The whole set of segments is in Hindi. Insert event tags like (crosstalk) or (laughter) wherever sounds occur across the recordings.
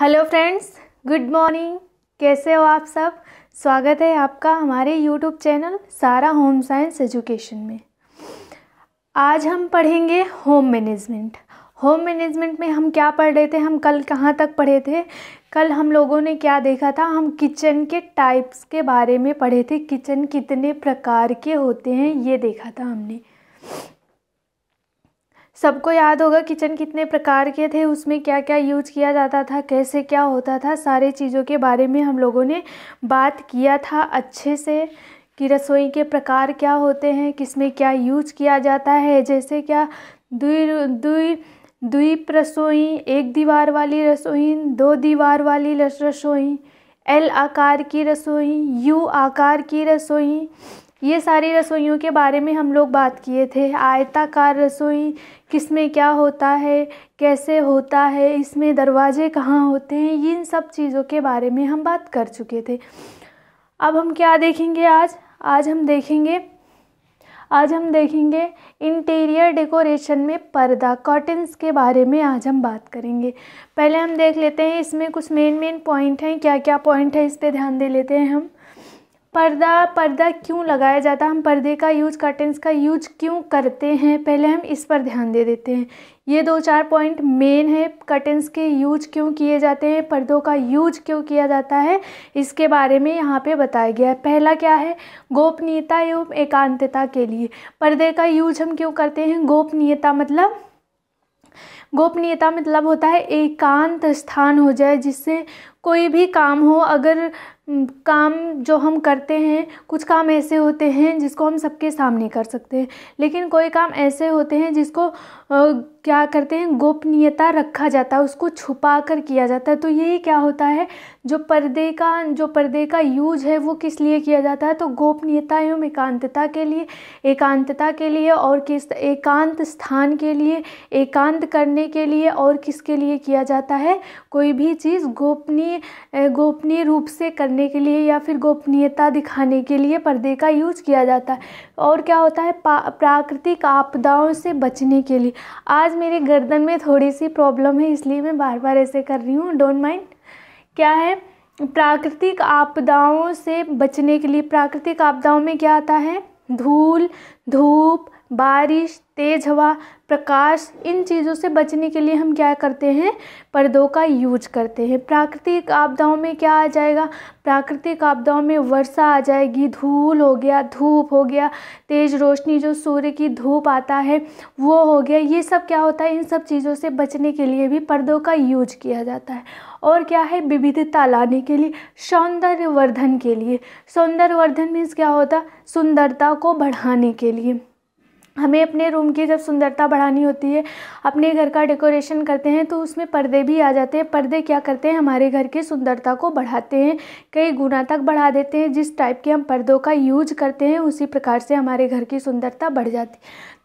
हेलो फ्रेंड्स गुड मॉर्निंग कैसे हो आप सब स्वागत है आपका हमारे YouTube channel Sara home science education में आज हम पढ़ेंगे होम मैनेजमेंट होम मैनेजमेंट में हम क्या पढ़ रहे थे हम कल कहाँ तक पढ़े थे कल हम लोगों ने क्या देखा था हम किचन के टाइप्स के बारे में पढ़े थे किचन कितने प्रकार के होते हैं ये देखा था हमने सबको याद होगा किचन कितने प्रकार के थे उसमें क्या क्या यूज किया जाता था कैसे क्या होता था सारे चीज़ों के बारे में हम लोगों ने बात किया था अच्छे से कि रसोई के प्रकार क्या होते हैं किसमें क्या यूज किया जाता है जैसे क्या दुई दुई दुई रसोई एक दीवार वाली रसोई दो दीवार वाली रसोई एल आकार की रसोई यू आकार की रसोई ये सारी रसोइयों के बारे में हम लोग बात किए थे आयताकार रसोई किस में क्या होता है कैसे होता है इसमें दरवाजे कहाँ होते हैं इन सब चीज़ों के बारे में हम बात कर चुके थे अब हम क्या देखेंगे आज आज हम देखेंगे आज हम देखेंगे इंटीरियर डेकोरेशन में पर्दा कॉटन्स के बारे में आज हम बात करेंगे पहले हम देख लेते हैं इसमें कुछ मेन मेन पॉइंट हैं क्या क्या पॉइंट है इस पर ध्यान दे लेते हैं हम पर्दा पर्दा क्यों लगाया जाता है हम पर्दे का यूज कर्टेंस का यूज क्यों करते हैं पहले हम इस पर ध्यान दे देते हैं ये दो चार पॉइंट मेन है कर्टेंस के यूज क्यों किए जाते हैं पर्दों का यूज क्यों किया जाता है इसके बारे में यहाँ पे बताया गया है पहला क्या है गोपनीयता एवं एकांतता के लिए पर्दे का यूज हम क्यों करते हैं गोपनीयता मतलब गोपनीयता मतलब होता है एकांत स्थान हो जाए जिससे कोई भी काम हो अगर काम जो हम करते हैं कुछ काम ऐसे होते हैं जिसको हम सबके सामने कर सकते हैं लेकिन कोई काम ऐसे होते हैं जिसको क्या करते हैं गोपनीयता रखा जाता है उसको छुपा कर किया जाता है तो यही क्या होता है जो पर्दे का जो पर्दे का यूज है वो किस लिए किया जाता है तो गोपनीयता एवं एकांतता के लिए एकांतता के लिए और किस एकांत स्थान के लिए एकांत करने के लिए और किसके लिए किया जाता है कोई भी चीज़ गोपनीय गोपनीय रूप से करने के लिए या फिर गोपनीयता दिखाने के लिए पर्दे का यूज किया जाता है और क्या होता है प्राकृतिक आपदाओं से बचने के लिए आज मेरे गर्दन में थोड़ी सी प्रॉब्लम है इसलिए मैं बार बार ऐसे कर रही हूँ डोंट माइंड क्या है प्राकृतिक आपदाओं से बचने के लिए प्राकृतिक आपदाओं में क्या आता है धूल धूप बारिश तेज़ हवा प्रकाश इन चीज़ों से बचने के लिए हम क्या करते हैं पर्दों का यूज करते हैं प्राकृतिक आपदाओं में क्या आ जाएगा प्राकृतिक आपदाओं में वर्षा आ जाएगी धूल हो गया धूप हो गया तेज़ रोशनी जो सूर्य की धूप आता है वो हो गया ये सब क्या होता है इन सब चीज़ों से बचने के लिए भी पर्दों का यूज किया जाता है और क्या है विविधता लाने के लिए सौंदर्यवर्धन के लिए सौंदर्यवर्धन मीन्स क्या होता सुंदरता को बढ़ाने के लिए हमें अपने रूम की जब सुंदरता बढ़ानी होती है अपने घर का डेकोरेशन करते हैं तो उसमें पर्दे भी आ जाते हैं पर्दे क्या करते हैं हमारे घर की सुंदरता को बढ़ाते हैं कई गुना तक बढ़ा देते हैं जिस टाइप के हम पर्दों का यूज करते हैं उसी प्रकार से हमारे घर की सुंदरता बढ़ जाती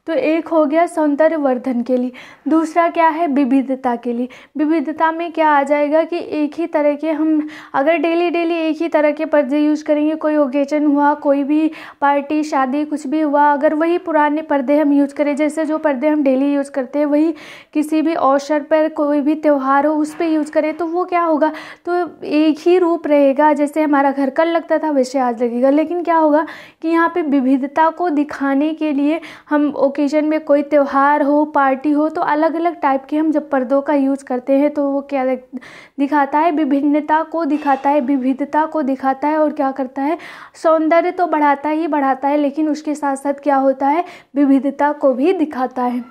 तो एक हो गया सौंदर्य वर्धन के लिए दूसरा क्या है विविधता के लिए विविधता में क्या आ जाएगा कि एक ही तरह के हम अगर डेली डेली एक ही तरह के पर्दे यूज़ करेंगे कोई ओकेजन हुआ कोई भी पार्टी शादी कुछ भी हुआ अगर वही पुराने पर्दे हम यूज़ करें जैसे जो पर्दे हम डेली यूज़ करते हैं वही किसी भी अवसर पर कोई भी त्यौहार हो उस पर यूज़ करें तो वो क्या होगा तो एक ही रूप रहेगा जैसे हमारा घर कल लगता था वैसे आज लगेगा लेकिन क्या होगा कि यहाँ पर विविधता को दिखाने के लिए हम ओकेजन में कोई त्यौहार हो पार्टी हो तो अलग अलग टाइप के हम जब पर्दों का यूज़ करते हैं तो वो क्या दिखाता है विभिन्नता को दिखाता है विविधता को दिखाता है और क्या करता है सौंदर्य तो बढ़ाता ही बढ़ाता है लेकिन उसके साथ साथ क्या होता है विविधता को भी दिखाता है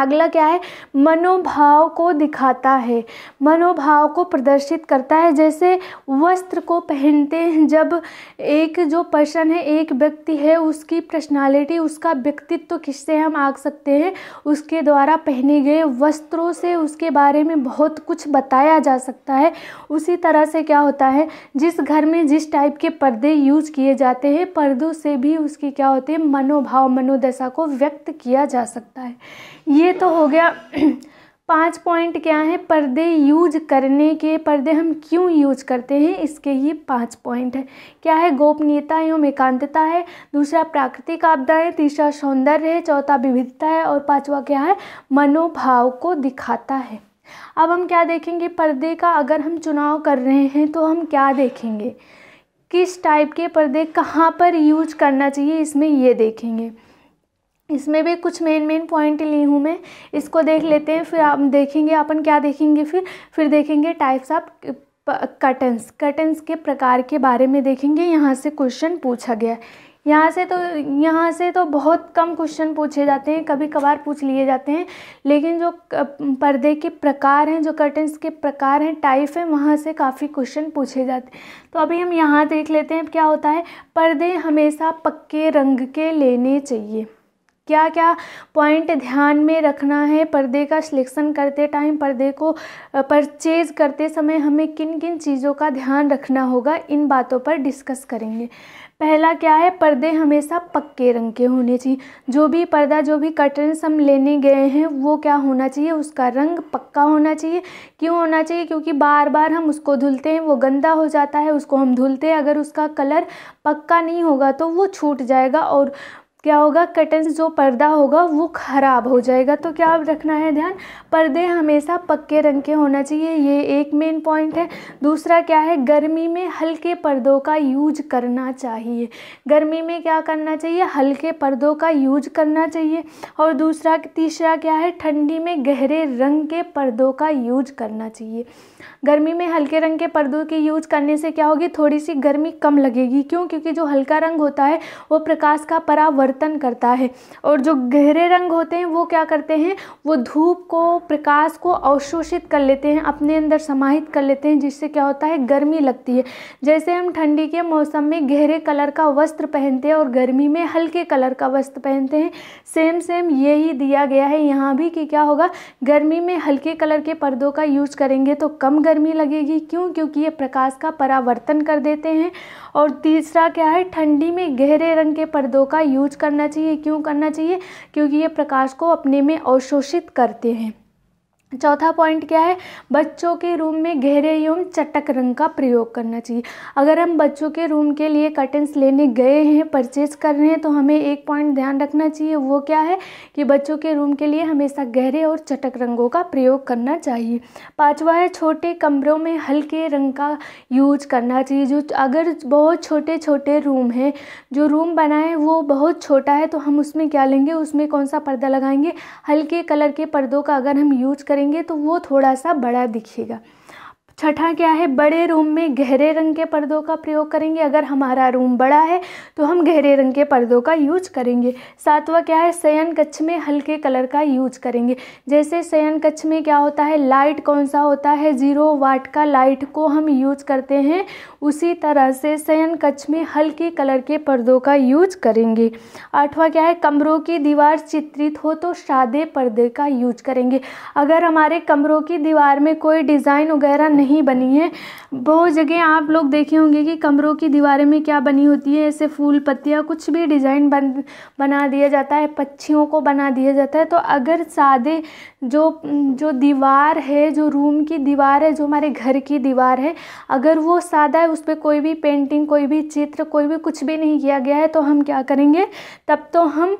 अगला क्या है मनोभाव को दिखाता है मनोभाव को प्रदर्शित करता है जैसे वस्त्र को पहनते हैं जब एक जो पर्सन है एक व्यक्ति है उसकी पर्सनालिटी उसका व्यक्तित्व तो किससे हम आग सकते हैं उसके द्वारा पहने गए वस्त्रों से उसके बारे में बहुत कुछ बताया जा सकता है उसी तरह से क्या होता है जिस घर में जिस टाइप के पर्दे यूज किए जाते हैं पर्दों से भी उसकी क्या होते हैं मनोभाव मनोदशा को व्यक्त किया जा सकता है ये ये तो हो गया (clears throat) पांच पॉइंट क्या है पर्दे यूज करने के पर्दे हम क्यों यूज करते हैं इसके ये पांच पॉइंट है क्या है गोपनीयता एवं एकांतता है दूसरा प्राकृतिक आपदा है तीसरा सौंदर्य है चौथा विविधता है और पांचवा क्या है मनोभाव को दिखाता है अब हम क्या देखेंगे पर्दे का अगर हम चुनाव कर रहे हैं तो हम क्या देखेंगे किस टाइप के पर्दे कहाँ पर यूज करना चाहिए इसमें ये देखेंगे इसमें भी कुछ मेन मेन पॉइंट ली हूँ मैं इसको देख लेते हैं फिर आप देखेंगे अपन क्या देखेंगे फिर फिर देखेंगे टाइप्स ऑफ कर्टन्स कर्टन्स के प्रकार के बारे में देखेंगे यहाँ से क्वेश्चन पूछा गया यहाँ से तो यहाँ से तो बहुत कम क्वेश्चन पूछे जाते हैं कभी कभार पूछ लिए जाते हैं लेकिन जो पर्दे के प्रकार हैं जो कर्टन्स के प्रकार हैं टाइप हैं वहाँ से काफ़ी क्वेश्चन पूछे जाते हैं तो अभी हम यहाँ देख लेते हैं क्या होता है पर्दे हमेशा पक्के रंग के लेने चाहिए क्या क्या पॉइंट ध्यान में रखना है पर्दे का सिलेक्शन करते टाइम पर्दे को परचेज करते समय हमें किन किन चीज़ों का ध्यान रखना होगा इन बातों पर डिस्कस करेंगे पहला क्या है पर्दे हमेशा पक्के रंग के होने चाहिए जो भी पर्दा जो भी कर्टन्स हम लेने गए हैं वो क्या होना चाहिए उसका रंग पक्का होना चाहिए क्यों होना चाहिए क्योंकि बार बार हम उसको धुलते हैं वो गंदा हो जाता है उसको हम धुलते हैं अगर उसका कलर पक्का नहीं होगा तो वो छूट जाएगा और क्या होगा कर्टन्स जो पर्दा होगा वो ख़राब हो जाएगा तो क्या आप रखना है ध्यान पर्दे हमेशा पक्के रंग के होना चाहिए ये एक मेन पॉइंट है दूसरा क्या है गर्मी में हल्के पर्दों का यूज करना चाहिए गर्मी में क्या करना चाहिए हल्के पर्दों का यूज करना चाहिए और दूसरा तीसरा क्या है ठंडी में गहरे रंग के पर्दों का यूज करना चाहिए गर्मी में हल्के रंग के पर्दों के यूज करने से क्या होगी थोड़ी सी गर्मी कम लगेगी क्यों क्योंकि जो हल्का रंग होता है वो प्रकाश का परावर्तन करता है और जो गहरे रंग होते हैं वो क्या करते हैं वो धूप को प्रकाश को अवशोषित कर लेते हैं अपने अंदर समाहित कर लेते हैं जिससे क्या होता है गर्मी लगती है जैसे हम ठंडी के मौसम में गहरे कलर का वस्त्र पहनते हैं और गर्मी में हल्के कलर का वस्त्र पहनते हैं सेम सेम यही दिया गया है यहाँ भी कि क्या होगा गर्मी में हल्के कलर के पर्दों का यूज करेंगे तो कम कम गर्मी लगेगी क्यों क्योंकि ये प्रकाश का परावर्तन कर देते हैं और तीसरा क्या है ठंडी में गहरे रंग के पर्दों का यूज करना चाहिए क्यों करना चाहिए क्योंकि ये प्रकाश को अपने में अवशोषित करते हैं चौथा पॉइंट क्या है बच्चों के रूम में गहरे एवं चटक रंग का प्रयोग करना चाहिए अगर हम बच्चों के रूम के लिए कर्टन्स लेने गए हैं परचेज कर रहे हैं तो हमें एक पॉइंट ध्यान रखना चाहिए वो क्या है कि बच्चों के रूम के लिए हमेशा गहरे और चटक रंगों का प्रयोग करना चाहिए पाँचवा है छोटे कमरों में हल्के रंग का यूज करना चाहिए जो अगर बहुत छोटे छोटे रूम हैं जो रूम बना है वो बहुत छोटा है तो हम उसमें क्या लेंगे उसमें कौन सा पर्दा लगाएंगे हल्के कलर के पर्दों का अगर हम यूज करें करेंगे तो वो थोड़ा सा बड़ा दिखेगा छठा क्या है बड़े रूम में गहरे रंग के पर्दों का प्रयोग करेंगे अगर हमारा रूम बड़ा है तो हम गहरे रंग के पर्दों का यूज करेंगे सातवां क्या है शयन कक्ष में हल्के कलर का यूज करेंगे जैसे शयन कक्ष में क्या होता है लाइट कौन सा होता है ज़ीरो वाट का लाइट को हम यूज करते हैं उसी तरह से शयन कक्ष में हल्के कलर के पर्दों का यूज करेंगे आठवां क्या है कमरों की दीवार चित्रित हो तो सादे पर्दे का यूज करेंगे अगर हमारे कमरों की दीवार में कोई डिज़ाइन वगैरह नहीं बनी है बहुत जगह आप लोग देखे होंगे कि कमरों की दीवारें में क्या बनी होती है ऐसे फूल पत्तियाँ कुछ भी डिज़ाइन बन बना दिया जाता है पक्षियों को बना दिया जाता है तो अगर सादे जो जो दीवार है जो रूम की दीवार है जो हमारे घर की दीवार है अगर वो सादा है उस पर कोई भी पेंटिंग कोई भी चित्र कोई भी कुछ भी नहीं किया गया है तो हम क्या करेंगे तब तो हम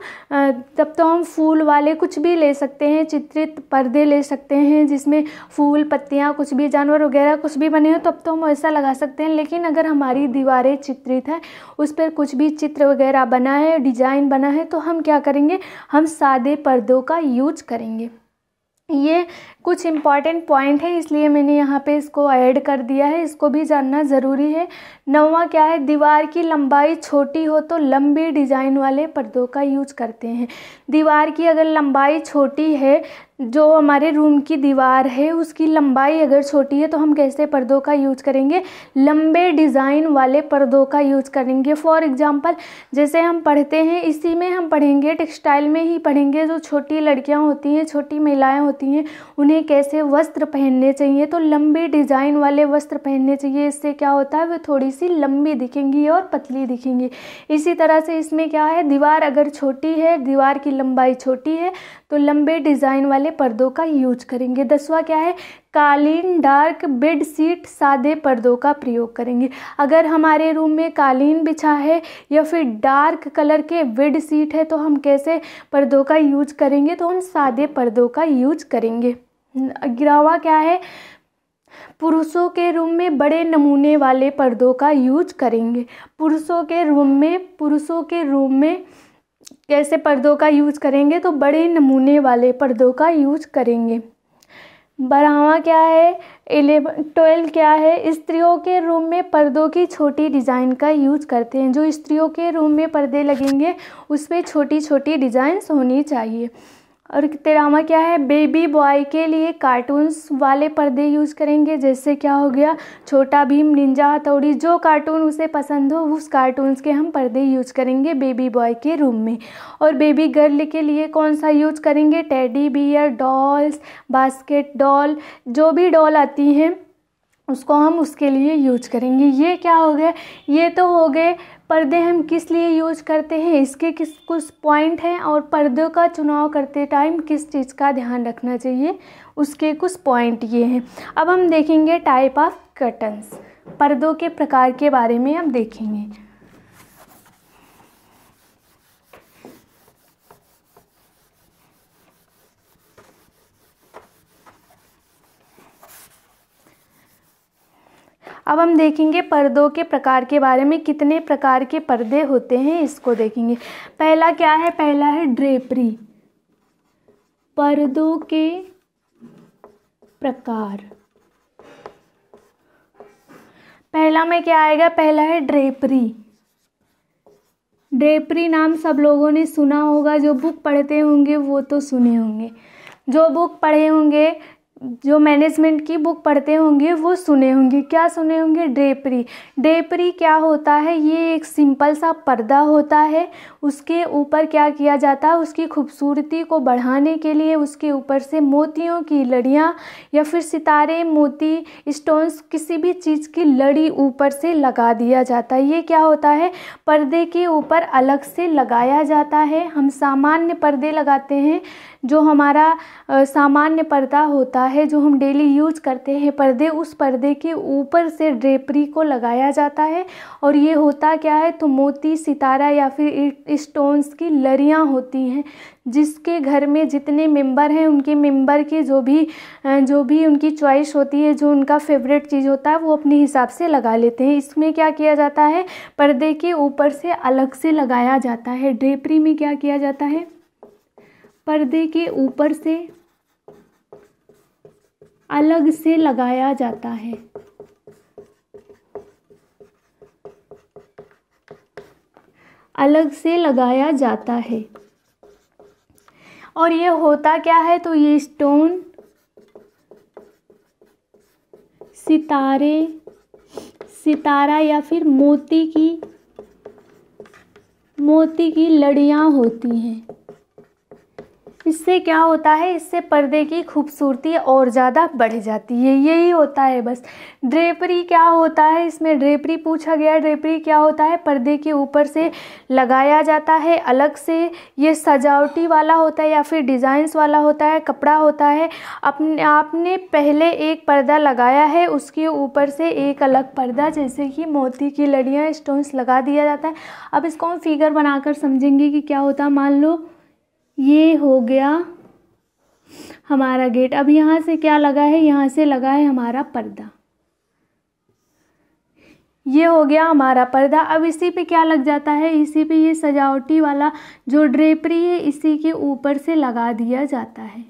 तब तो हम फूल वाले कुछ भी ले सकते हैं चित्रित पर्दे ले सकते हैं जिसमें फूल पत्तियाँ कुछ भी जानवर वगैरह कुछ भी बने हो तब तो हम ऐसा लगा सकते हैं लेकिन अगर हमारी दीवारें चित्रित हैं उस पर कुछ भी चित्र वगैरह बना है डिज़ाइन बना है तो हम क्या करेंगे हम सादे पर्दों का यूज करेंगे ये कुछ इम्पॉर्टेंट पॉइंट है इसलिए मैंने यहाँ पे इसको ऐड कर दिया है इसको भी जानना ज़रूरी है नवा क्या है दीवार की लंबाई छोटी हो तो लंबी डिज़ाइन वाले पर्दों का यूज करते हैं दीवार की अगर लंबाई छोटी है जो हमारे रूम की दीवार है उसकी लंबाई अगर छोटी है तो हम कैसे पर्दों का यूज करेंगे लंबे डिज़ाइन वाले पर्दों का यूज करेंगे फॉर एग्जांपल जैसे हम पढ़ते हैं इसी में हम पढ़ेंगे टेक्सटाइल में ही पढ़ेंगे जो छोटी लड़कियां होती हैं छोटी महिलाएं होती हैं उन्हें कैसे वस्त्र पहनने चाहिए तो लंबे डिज़ाइन वाले वस्त्र पहनने चाहिए इससे क्या होता है वो थोड़ी सी लंबी दिखेंगी और पतली दिखेंगी इसी तरह से इसमें क्या है दीवार अगर छोटी है दीवार की लंबाई छोटी है तो लंबे डिज़ाइन वाले वाले पर्दों का यूज करेंगे दसवा क्या है कालीन डार्क बेड सीट सादे पर्दों का प्रयोग करेंगे अगर हमारे रूम में कालीन बिछा है या फिर डार्क कलर के बेड सीट है तो हम कैसे पर्दों का यूज करेंगे तो हम सादे पर्दों का यूज करेंगे गिरावा क्या है पुरुषों के रूम में बड़े नमूने वाले पर्दों का यूज करेंगे पुरुषों के रूम में पुरुषों के रूम में कैसे पर्दों का यूज़ करेंगे तो बड़े नमूने वाले पर्दों का यूज करेंगे बारहवा क्या है एलेवन ट्वेल्व क्या है स्त्रियों के रूम में पर्दों की छोटी डिज़ाइन का यूज करते हैं जो स्त्रियों के रूम में पर्दे लगेंगे उसमें छोटी छोटी डिज़ाइंस होनी चाहिए और तेरा क्या है बेबी बॉय के लिए कार्टून्स वाले पर्दे यूज़ करेंगे जैसे क्या हो गया छोटा भीम निंजा हथौड़ी जो कार्टून उसे पसंद हो उस कार्टून्स के हम पर्दे यूज़ करेंगे बेबी बॉय के रूम में और बेबी गर्ल के लिए कौन सा यूज़ करेंगे teddy bear dolls basket doll जो भी डॉल आती हैं उसको हम उसके लिए यूज करेंगे ये क्या हो गया ये तो हो गए पर्दे हम किस लिए यूज करते हैं इसके किस कुछ पॉइंट हैं और पर्दों का चुनाव करते टाइम किस चीज़ का ध्यान रखना चाहिए उसके कुछ पॉइंट ये हैं अब हम देखेंगे टाइप ऑफ कर्टन्स पर्दों के प्रकार के बारे में हम देखेंगे अब हम देखेंगे पर्दों के प्रकार के बारे में कितने प्रकार के पर्दे होते हैं इसको देखेंगे पहला क्या है पहला है ड्रेपरी पर्दों के प्रकार पहला में क्या आएगा पहला है ड्रेपरी ड्रेपरी नाम सब लोगों ने सुना होगा जो बुक पढ़ते होंगे वो तो सुने होंगे जो बुक पढ़े होंगे जो मैनेजमेंट की बुक पढ़ते होंगे वो सुने होंगे क्या सुने होंगे ड्रेपरी ड्रेपरी क्या होता है ये एक सिंपल सा पर्दा होता है उसके ऊपर क्या किया जाता है उसकी खूबसूरती को बढ़ाने के लिए उसके ऊपर से मोतियों की लड़ियाँ या फिर सितारे मोती स्टोन्स किसी भी चीज़ की लड़ी ऊपर से लगा दिया जाता है ये क्या होता है पर्दे के ऊपर अलग से लगाया जाता है हम सामान्य पर्दे लगाते हैं जो हमारा सामान्य पर्दा होता है है जो हम डेली यूज़ करते हैं पर्दे उस पर्दे के ऊपर से ड्रेपरी को लगाया जाता है और ये होता क्या है तो मोती सितारा या फिर स्टोन्स की लरियाँ होती हैं जिसके घर में जितने मेंबर हैं उनके मेंबर के जो भी जो भी उनकी चॉइस होती है जो उनका फेवरेट चीज़ होता है वो अपने हिसाब से लगा लेते हैं इसमें क्या किया जाता है पर्दे के ऊपर से अलग से लगाया जाता है ड्रेपरी में क्या किया जाता है पर्दे के ऊपर से अलग से लगाया जाता है अलग से लगाया जाता है और ये होता क्या है तो ये स्टोन सितारे सितारा या फिर मोती की मोती की लड़ियाँ होती हैं इससे क्या होता है इससे पर्दे की खूबसूरती और ज़्यादा बढ़ जाती है यही होता है बस ड्रेपरी क्या होता है इसमें ड्रेपरी पूछा गया ड्रेपरी क्या होता है पर्दे के ऊपर से लगाया जाता है अलग से ये सजावटी वाला होता है या फिर डिज़ाइंस वाला होता है कपड़ा होता है अपने आपने पहले एक पर्दा लगाया है उसके ऊपर से एक अलग पर्दा जैसे कि मोती की लड़ियाँ स्टोन्स लगा दिया जाता है अब इसको हम फिगर बनाकर समझेंगे कि क्या होता है मान लो ये हो गया हमारा गेट अब यहाँ से क्या लगा है यहाँ से लगा है हमारा पर्दा ये हो गया हमारा पर्दा अब इसी पे क्या लग जाता है इसी पे ये सजावटी वाला जो ड्रेपरी है इसी के ऊपर से लगा दिया जाता है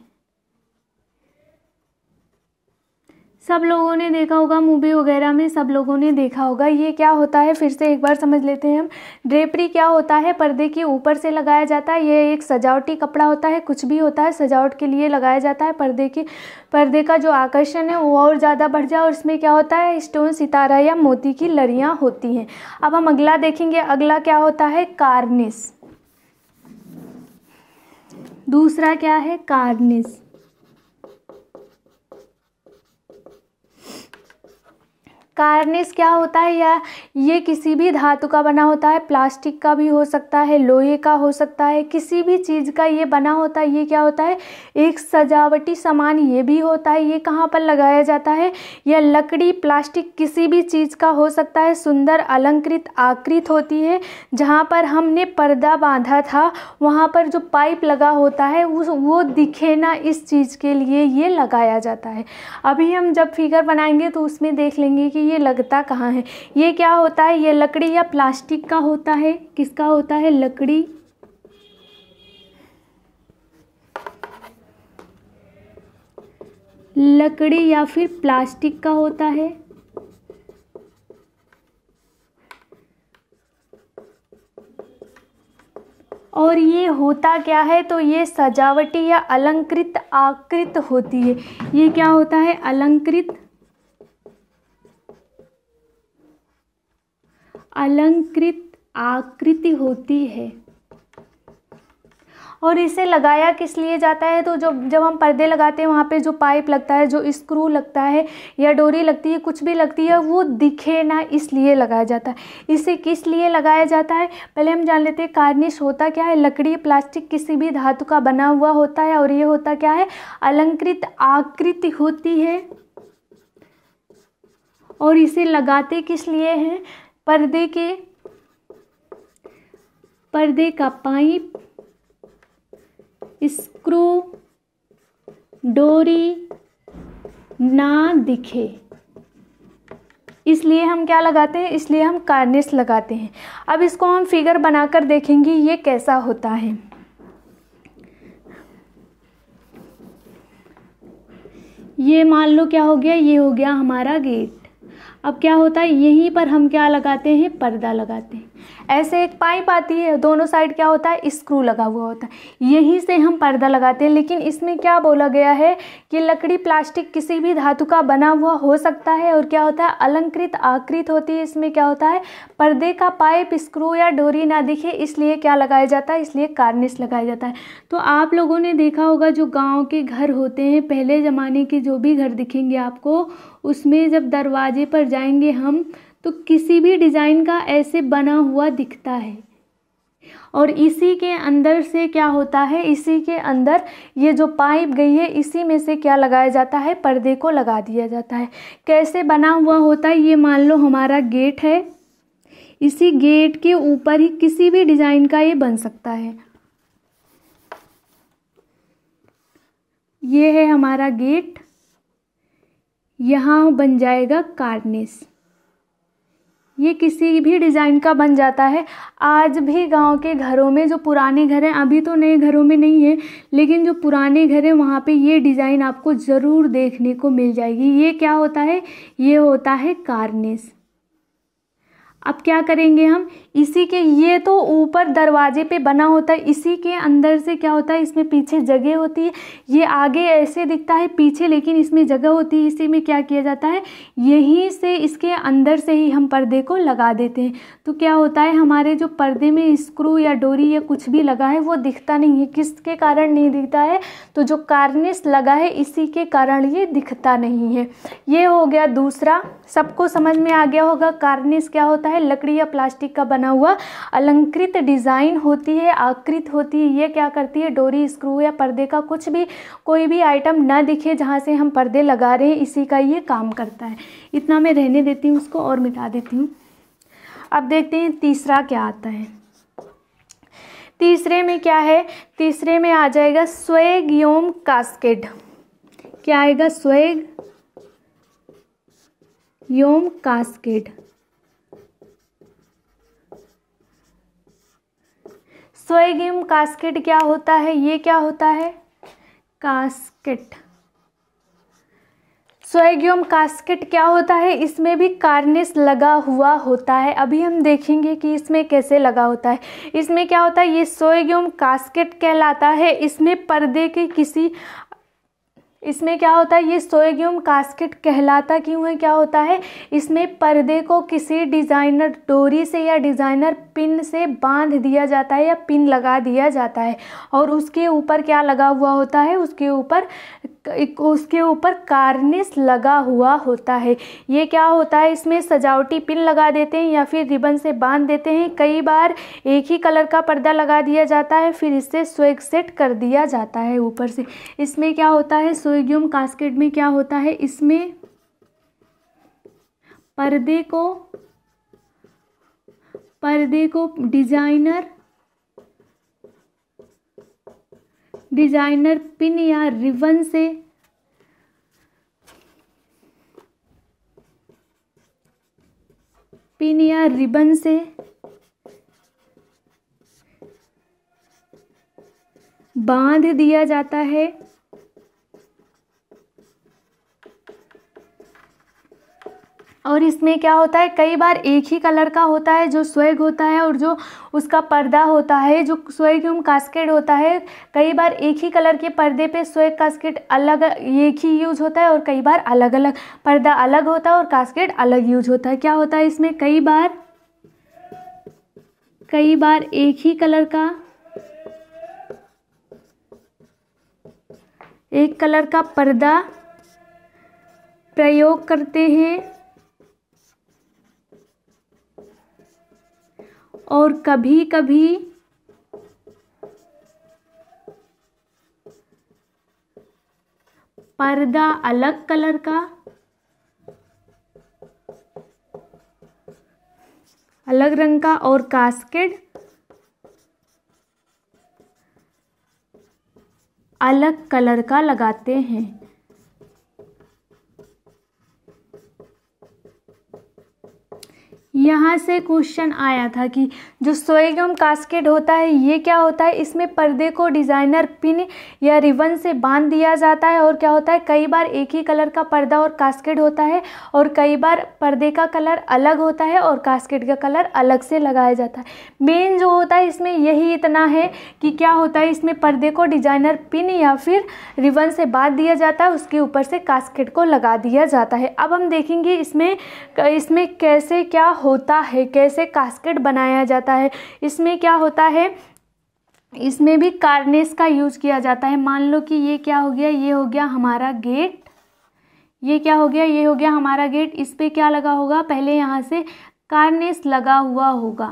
सब लोगों ने देखा होगा मूवी वगैरह में सब लोगों ने देखा होगा ये क्या होता है फिर से एक बार समझ लेते हैं हम ड्रेपरी क्या होता है पर्दे के ऊपर से लगाया जाता है ये एक सजावटी कपड़ा होता है कुछ भी होता है सजावट के लिए लगाया जाता है पर्दे के पर्दे का जो आकर्षण है वो और ज़्यादा बढ़ जाए और इसमें क्या होता है स्टोन सितारा या मोती की लड़ियाँ होती हैं अब हम अगला देखेंगे अगला क्या होता है कार्निस दूसरा क्या है कार्निस कार्निस क्या होता है या ये किसी भी धातु का बना होता है प्लास्टिक का भी हो सकता है लोहे का हो सकता है किसी भी चीज़ का ये बना होता है ये क्या होता है एक सजावटी सामान ये भी होता है ये कहाँ पर लगाया जाता है यह लकड़ी प्लास्टिक किसी भी चीज़ का हो सकता है सुंदर अलंकृत आकृत होती है जहाँ पर हमने पर्दा बांधा था वहाँ पर जो पाइप लगा होता है उस वो दिखे ना इस चीज़ के लिए ये लगाया जाता है अभी हम जब फिगर बनाएंगे तो उसमें देख लेंगे कि ये लगता कहाँ है ये क्या होता है ये लकड़ी या प्लास्टिक का होता है किसका होता है लकड़ी लकड़ी या फिर प्लास्टिक का होता है और ये होता क्या है तो ये सजावटी या अलंकृत आकृत होती है ये क्या होता है अलंकृत अलंकृत आकृति होती है और इसे लगाया किस लिए जाता है तो जब जब हम पर्दे लगाते हैं वहाँ पे जो पाइप लगता है जो स्क्रू लगता है या डोरी लगती है कुछ भी लगती है वो दिखे ना इसलिए लगाया जाता है इसे किस लिए लगाया जाता है पहले हम जान लेते हैं कार्निश होता क्या है लकड़ी प्लास्टिक किसी भी धातु का बना हुआ होता है और ये होता क्या है अलंकृत आकृति होती है और इसे लगाते किस लिए हैं पर्दे के पर्दे का पाइप स्क्रू डोरी ना दिखे इसलिए हम क्या लगाते हैं इसलिए हम कार्नेस लगाते हैं अब इसको हम फिगर बनाकर देखेंगे ये कैसा होता है ये मान लो क्या हो गया ये हो गया हमारा गेट अब क्या होता है यहीं पर हम क्या लगाते हैं पर्दा लगाते हैं ऐसे एक पाइप आती है दोनों साइड क्या होता है स्क्रू लगा हुआ होता है यहीं से हम पर्दा लगाते हैं लेकिन इसमें क्या बोला गया है कि लकड़ी प्लास्टिक किसी भी धातु का बना हुआ हो सकता है और क्या होता है अलंकृत आकृत होती है इसमें क्या होता है पर्दे का पाइप स्क्रू या डोरी ना दिखे इसलिए क्या लगाया जाता है इसलिए कार्निस लगाया जाता है तो आप लोगों ने देखा होगा जो गाँव के घर होते हैं पहले ज़माने के जो भी घर दिखेंगे आपको उसमें जब दरवाजे पर जाएंगे हम तो किसी भी डिज़ाइन का ऐसे बना हुआ दिखता है और इसी के अंदर से क्या होता है इसी के अंदर ये जो पाइप गई है इसी में से क्या लगाया जाता है पर्दे को लगा दिया जाता है कैसे बना हुआ होता है ये मान लो हमारा गेट है इसी गेट के ऊपर ही किसी भी डिज़ाइन का ये बन सकता है ये है हमारा गेट यहाँ बन जाएगा कार्नेस ये किसी भी डिज़ाइन का बन जाता है आज भी गांव के घरों में जो पुराने घर हैं अभी तो नए घरों में नहीं है लेकिन जो पुराने घर हैं वहाँ पे ये डिज़ाइन आपको ज़रूर देखने को मिल जाएगी ये क्या होता है ये होता है कार्निस अब क्या करेंगे हम इसी के ये तो ऊपर दरवाजे पे बना होता है इसी के अंदर से क्या होता है इसमें पीछे जगह होती है ये आगे ऐसे दिखता है पीछे लेकिन इसमें जगह होती है इसी में क्या किया जाता है यहीं से इसके अंदर से ही हम पर्दे को लगा देते हैं तो क्या होता है हमारे जो पर्दे में स्क्रू या डोरी या कुछ भी लगा है वो दिखता नहीं है किसके कारण नहीं दिखता है तो जो कारनेस लगा है इसी के कारण ये दिखता नहीं है ये हो गया दूसरा सबको समझ में आ गया होगा कार्निस क्या होता है लकड़ी या प्लास्टिक का बना हुआ अलंकृत डिज़ाइन होती है आकृत होती है ये क्या करती है डोरी स्क्रू या पर्दे का कुछ भी कोई भी आइटम ना दिखे जहाँ से हम पर्दे लगा रहे हैं इसी का ये काम करता है इतना मैं रहने देती हूँ उसको और मिटा देती हूँ अब देखते हैं तीसरा क्या आता है तीसरे में क्या है तीसरे में आ जाएगा स्वेग योम कास्केट क्या आएगा स्वेग योम कास्केड स्वेगिम कास्केट क्या होता है ये क्या होता है कास्केट स्वेग्योम कास्केट क्या होता है इसमें भी कार्निस लगा हुआ होता है अभी हम देखेंगे कि इसमें कैसे लगा होता है इसमें क्या होता है ये सोएग्योम कास्केट कहलाता है इसमें पर्दे के किसी इसमें क्या होता है ये सोएगियम कास्केट कहलाता क्यों है क्या होता है इसमें पर्दे को किसी डिज़ाइनर डोरी से या डिज़ाइनर पिन से बांध दिया जाता है या पिन लगा दिया जाता है और उसके ऊपर क्या लगा हुआ होता है उसके ऊपर उसके ऊपर कार्निस लगा हुआ होता है ये क्या होता है इसमें सजावटी पिन लगा देते हैं या फिर रिबन से बांध देते हैं कई बार एक ही कलर का पर्दा लगा दिया जाता है फिर इससे स्वेग सेट कर दिया जाता है ऊपर से इसमें क्या होता है सोइगियम कास्केट में क्या होता है इसमें पर्दे को पर्दे को डिजाइनर डिजाइनर पिन या रिबन से पिन या रिबन से बांध दिया जाता है और इसमें क्या होता है कई बार एक ही कलर का होता है जो स्वेग होता है और जो उसका पर्दा होता है जो एवं कास्केट होता है कई बार एक ही कलर के पर्दे पे स्वेग कास्केट अलग एक ही यूज होता है और कई बार अलग अलग पर्दा अलग होता है और कास्केट अलग यूज होता है क्या होता है इसमें कई बार कई बार एक ही कलर का एक कलर का पर्दा प्रयोग करते हैं और कभी कभी पर्दा अलग कलर का अलग रंग का और कास्केट अलग कलर का लगाते हैं यहाँ से क्वेश्चन आया था कि जो सोएगम कास्केट होता है ये क्या होता है इसमें पर्दे को डिज़ाइनर पिन या रिबन से बांध दिया जाता है और क्या होता है कई बार एक ही कलर का पर्दा और कास्केट होता है और कई बार पर्दे का कलर अलग होता है और कास्केट का कलर अलग से लगाया जाता है मेन जो होता है इसमें यही इतना है कि क्या होता है इसमें पर्दे को डिज़ाइनर पिन या फिर रिबन से बांध दिया जाता है उसके ऊपर से कास्केट को लगा दिया जाता है अब हम देखेंगे इसमें इसमें कैसे क्या हो होता है कैसे कास्केट बनाया जाता है इसमें क्या होता है इसमें भी कार्नेस का यूज किया जाता है मान लो कि ये क्या हो गया ये हो गया हमारा गेट ये क्या हो गया ये हो गया हमारा गेट इस पर क्या लगा होगा पहले यहाँ से कार्नेस लगा हुआ होगा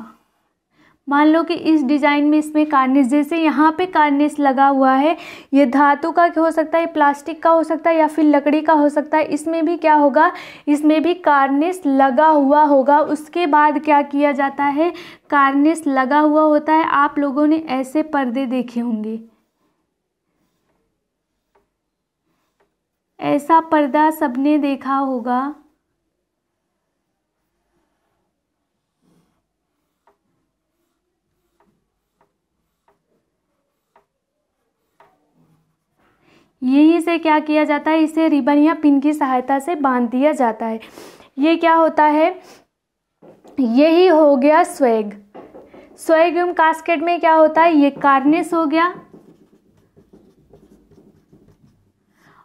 मान लो कि इस डिज़ाइन में इसमें कार्निस जैसे यहाँ पे कार्निस लगा हुआ है ये धातु का हो सकता है प्लास्टिक का हो सकता है या फिर लकड़ी का हो सकता है इसमें भी क्या होगा इसमें भी कार्निस लगा हुआ होगा उसके बाद क्या किया जाता है कार्निस लगा हुआ होता है आप लोगों ने ऐसे पर्दे देखे होंगे ऐसा पर्दा सबने देखा होगा यहीं से क्या किया जाता है इसे रिबन या पिन की सहायता से बांध दिया जाता है ये क्या होता है यही हो गया स्वेग एवं कास्केट में क्या होता है ये कार्नेस हो गया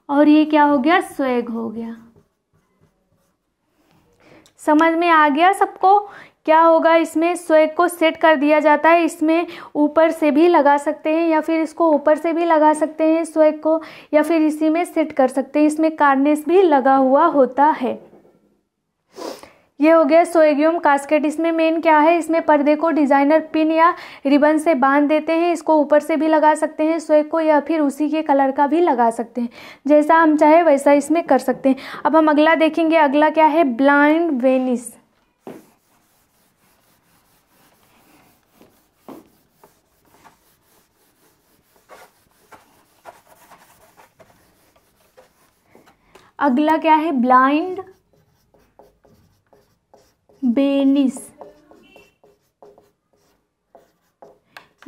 और ये क्या हो गया स्वेग हो गया समझ में आ गया सबको क्या होगा इसमें स्वेग को सेट कर दिया जाता है इसमें ऊपर से भी लगा सकते हैं या फिर इसको ऊपर से भी लगा सकते हैं स्वेग को या फिर इसी में सेट कर सकते हैं इसमें कार्नेस भी लगा हुआ होता है ये हो गया सोएगियम कास्केट इसमें मेन क्या है इसमें पर्दे को डिज़ाइनर पिन या रिबन से बांध देते हैं इसको ऊपर से भी लगा सकते हैं स्वेग को या फिर उसी के कलर का भी लगा सकते हैं जैसा हम चाहे वैसा इसमें कर सकते हैं अब हम अगला देखेंगे अगला क्या है ब्लाइंड वेनिस अगला क्या है ब्लाइंड बेनिस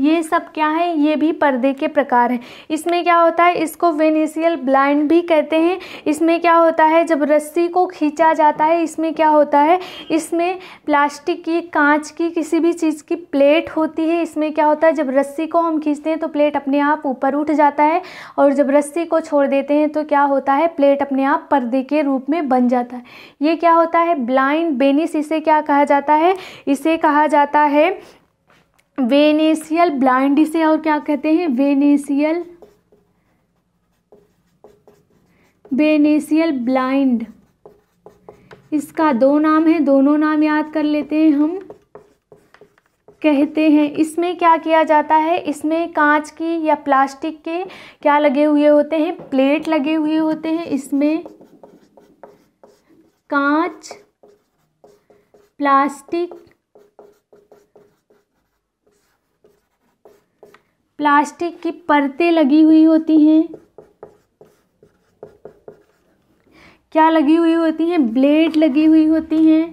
ये सब क्या है ये भी पर्दे के प्रकार हैं इसमें क्या होता है इसको वेनिसियल ब्लाइंड भी कहते हैं इसमें क्या होता है जब रस्सी को खींचा जाता है इसमें क्या होता है इसमें प्लास्टिक की कांच की किसी भी चीज़ की प्लेट होती है इसमें क्या होता है जब रस्सी को हम खींचते हैं तो प्लेट अपने आप ऊपर उठ जाता है और जब रस्सी को छोड़ देते हैं तो क्या होता है प्लेट अपने आप पर्दे के रूप में बन जाता है ये क्या होता है ब्लाइंड बेनिस इसे क्या कहा जाता है इसे कहा जाता है वेनेशियल ब्लाइंड इसे और क्या कहते हैं वेनेशियल वेनेशियल ब्लाइंड इसका दो नाम है दोनों नाम याद कर लेते हैं हम कहते हैं इसमें क्या किया जाता है इसमें कांच की या प्लास्टिक के क्या लगे हुए होते हैं प्लेट लगे हुए होते हैं इसमें कांच प्लास्टिक प्लास्टिक की परतें लगी हुई होती हैं क्या लगी हुई होती हैं ब्लेड लगी हुई होती हैं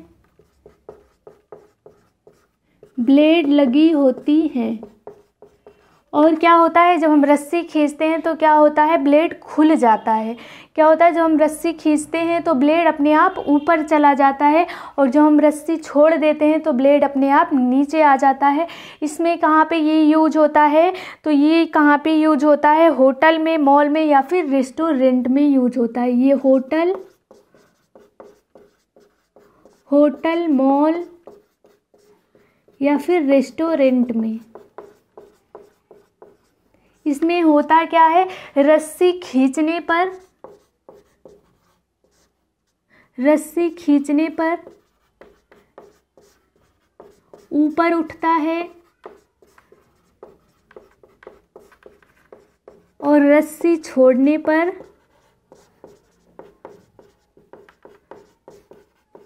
ब्लेड लगी होती हैं और क्या होता है जब हम रस्सी खींचते हैं तो क्या होता है ब्लेड खुल जाता है क्या होता है जब हम रस्सी खींचते हैं तो ब्लेड अपने आप ऊपर चला जाता है और जब हम रस्सी छोड़ देते हैं तो ब्लेड अपने आप नीचे आ जाता है इसमें कहाँ पे ये यूज होता है तो ये कहाँ पे यूज होता है होटल में मॉल में या फिर रेस्टोरेंट में यूज होता है ये होटल होटल मॉल या फिर रेस्टोरेंट में इसमें होता क्या है रस्सी खींचने पर रस्सी खींचने पर ऊपर उठता है और रस्सी छोड़ने पर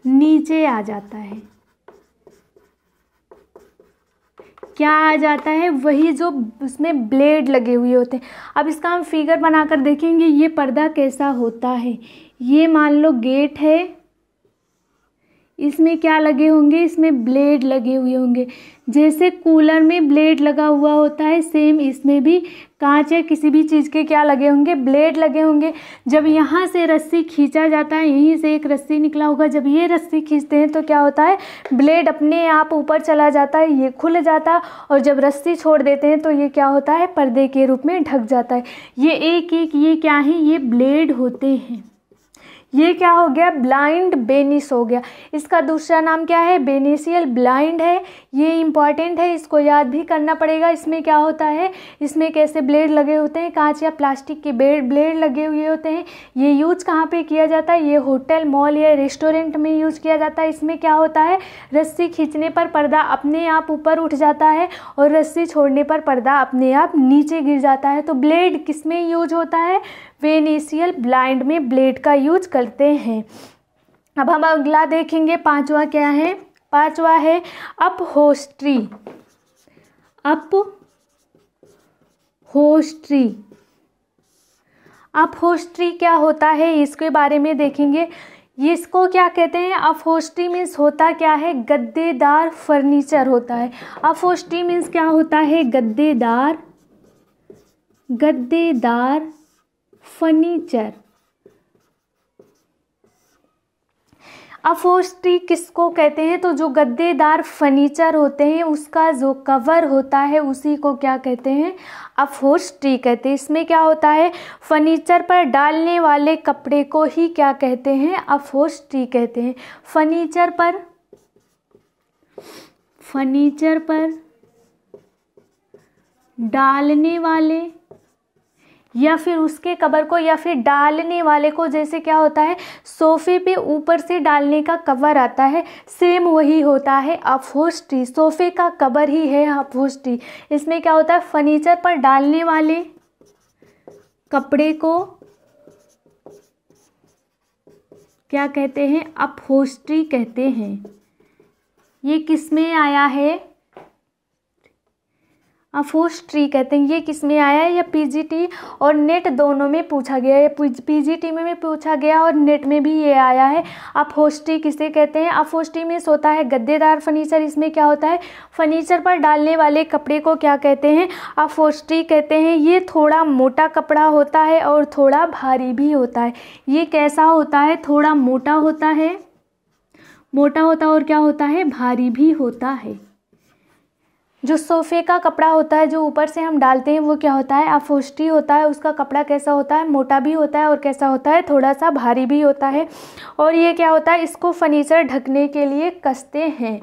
नीचे आ जाता है क्या आ जाता है वही जो उसमें ब्लेड लगे हुए होते हैं अब इसका हम फिगर बनाकर देखेंगे ये पर्दा कैसा होता है ये मान लो गेट है इसमें क्या लगे होंगे इसमें ब्लेड लगे हुए होंगे जैसे कूलर में ब्लेड लगा हुआ होता है सेम इसमें भी कांच या किसी भी चीज़ के क्या लगे होंगे ब्लेड लगे होंगे जब यहाँ से रस्सी खींचा जाता है यहीं से एक रस्सी निकला होगा जब ये रस्सी खींचते हैं तो क्या होता है ब्लेड अपने आप ऊपर चला जाता है ये खुल जाता और जब रस्सी छोड़ देते हैं तो ये क्या होता है पर्दे के रूप में ढक जाता है ये एक एक ये क्या है ये ब्लेड होते हैं ये क्या हो गया ब्लाइंड बेनिस हो गया इसका दूसरा नाम क्या है बेनिसियल ब्लाइंड है ये इम्पॉर्टेंट है इसको याद भी करना पड़ेगा इसमें क्या होता है इसमें कैसे ब्लेड लगे होते हैं कांच या प्लास्टिक के ब्लेड ब्लेड लगे हुए होते हैं ये यूज कहाँ पे किया जाता है ये होटल मॉल या रेस्टोरेंट में यूज किया जाता है इसमें क्या होता है रस्सी खींचने पर पर्दा अपने आप ऊपर उठ जाता है और रस्सी छोड़ने पर पर्दा अपने आप नीचे गिर जाता है तो ब्लेड किस में यूज होता है वेनेशियल ब्लाइंड में ब्लेड का यूज करते हैं अब हम अगला देखेंगे पाँचवा क्या है पांचवा है अपहोस्ट्री अप होस्ट्री अपहोस्ट्री क्या होता है इसके बारे में देखेंगे इसको क्या कहते हैं अपहोस्ट्री मीन्स होता क्या है गद्देदार फर्नीचर होता है अपहोस्ट्री मीन्स क्या होता है गद्देदार गद्देदार फर्नीचर अफोस्ट्री किसको कहते हैं तो जो गद्देदार फर्नीचर होते हैं उसका जो कवर होता है उसी को क्या कहते हैं अफोस्ट्री कहते हैं इसमें क्या होता है फर्नीचर पर डालने वाले कपड़े को ही क्या कहते हैं अफोस्ट्री कहते हैं फर्नीचर पर फर्नीचर पर डालने वाले या फिर उसके कवर को या फिर डालने वाले को जैसे क्या होता है सोफे पे ऊपर से डालने का कवर आता है सेम वही होता है अपहोस्टी सोफे का कवर ही है अपहोस्टी इसमें क्या होता है फर्नीचर पर डालने वाले कपड़े को क्या कहते हैं अपहोस्टी कहते हैं ये किस में आया है ट्री कहते हैं ये किस में आया है यह पीजीटी और नेट दोनों में पूछा गया है पीजीटी में भी पूछा गया और नेट में भी ये आया है अफोस्टी किसे कहते हैं अफोस्टी में सोता है गद्देदार फर्नीचर इसमें क्या होता है फर्नीचर पर डालने वाले कपड़े को क्या कहते हैं अफोस्टी कहते हैं ये थोड़ा मोटा कपड़ा होता है और थोड़ा भारी भी होता है ये कैसा होता है थोड़ा मोटा होता है मोटा होता और क्या होता है भारी भी होता है जो सोफ़े का कपड़ा होता है जो ऊपर से हम डालते हैं वो क्या होता है अफोष्टी होता है उसका कपड़ा कैसा होता है मोटा भी होता है और कैसा होता है थोड़ा सा भारी भी होता है और ये क्या होता है इसको फर्नीचर ढकने के लिए कसते हैं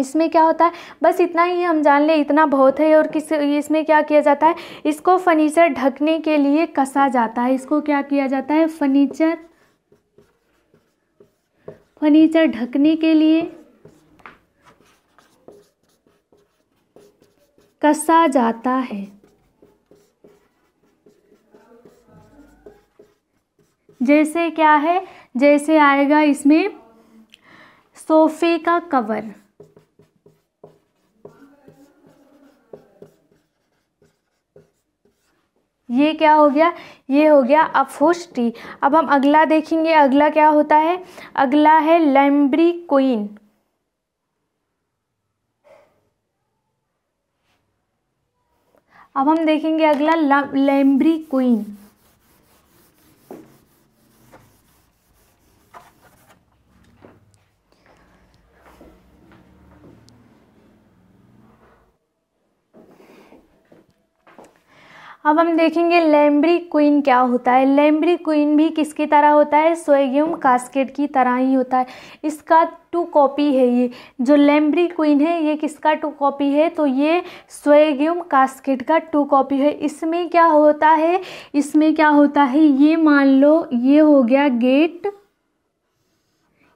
इसमें क्या होता है बस इतना ही हम जान लें इतना बहुत है और किस इसमें क्या किया जाता है इसको फर्नीचर ढकने के लिए कसा जाता है इसको क्या किया जाता है फर्नीचर फर्नीचर ढकने के लिए कसा जाता है जैसे क्या है जैसे आएगा इसमें सोफे का कवर ये क्या हो गया ये हो गया अफोष्टी अब हम अगला देखेंगे अगला क्या होता है अगला है लैम्ब्री क्वीन अब हम देखेंगे अगला लैम्ब्री क्वीन अब हम देखेंगे लैम्ब्री क्वीन क्या होता है लैम्ब्री क्वीन भी किसकी तरह होता है सोएगियम कास्केट की तरह ही होता है इसका टू कॉपी है ये जो लैम्ब्री क्वीन है ये किसका टू कॉपी है तो ये सोएगियम कास्केट का टू कॉपी है इसमें क्या होता है इसमें क्या होता है ये मान लो ये हो गया गेट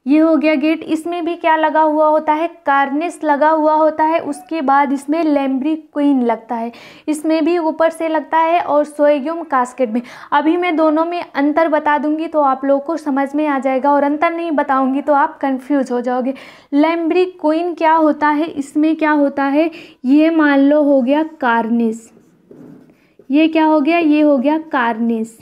ये हो गया गेट इसमें भी क्या लगा हुआ होता है कार्नेस लगा हुआ होता है उसके बाद इसमें लेम्ब्री क्वीन लगता है इसमें भी ऊपर से लगता है और सोएग्यूम कास्केट में अभी मैं दोनों में अंतर बता दूंगी तो आप लोगों को समझ में आ जाएगा और अंतर नहीं बताऊंगी तो आप कंफ्यूज हो जाओगे लेम्ब्री क्वीन क्या होता है इसमें क्या होता है ये मान लो हो गया कार्नेस ये क्या हो गया ये हो गया कार्नेस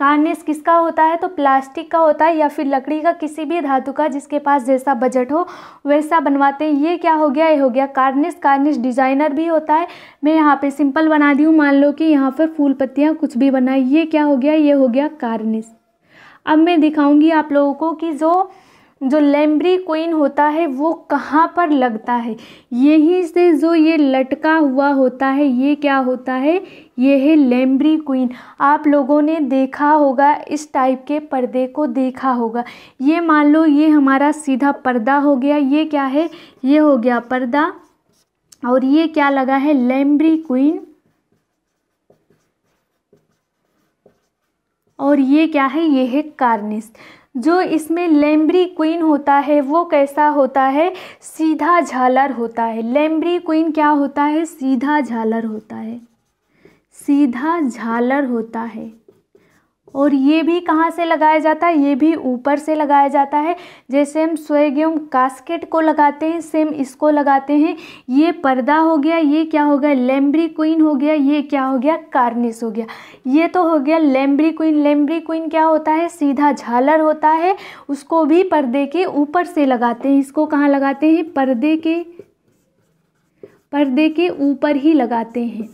कार्नेस किसका होता है तो प्लास्टिक का होता है या फिर लकड़ी का किसी भी धातु का जिसके पास जैसा बजट हो वैसा बनवाते हैं ये क्या हो गया ये हो गया कार्नेस कार्नेस डिज़ाइनर भी होता है मैं यहाँ पे सिंपल बना दी हूँ मान लो कि यहाँ पर फूल पत्तियाँ कुछ भी बनाई ये क्या हो गया ये हो गया कार्नेस अब मैं दिखाऊँगी आप लोगों को कि जो जो लेम्ब्री कोइन होता है वो कहाँ पर लगता है यहीं से जो ये लटका हुआ होता है ये क्या होता है ये है लेम्ब्री क्वीन आप लोगों ने देखा होगा इस टाइप के पर्दे को देखा होगा ये मान लो ये हमारा सीधा पर्दा हो गया ये क्या है ये हो गया पर्दा और ये क्या लगा है लेम्ब्री क्वीन और ये क्या है ये है कार्निस जो इसमें लेम्ब्री क्वीन होता है वो कैसा होता है सीधा झालर होता है लेम्ब्री क्वीन क्या होता है सीधा झालर होता है सीधा झालर होता है और ये भी कहाँ से लगाया जाता है ये भी ऊपर से लगाया जाता है जैसे हम स्वेगियम कास्केट को लगाते हैं सेम इसको लगाते हैं ये पर्दा हो गया ये क्या हो गया लेम्ब्री क्वीन हो गया ये क्या हो गया कार्निस हो गया ये तो हो गया लेम्ब्री क्वीन लेम्ब्री क्वीन क्या होता है सीधा झालर होता है उसको भी पर्दे के ऊपर से लगाते हैं इसको कहाँ लगाते हैं पर्दे के पर्दे के ऊपर ही लगाते हैं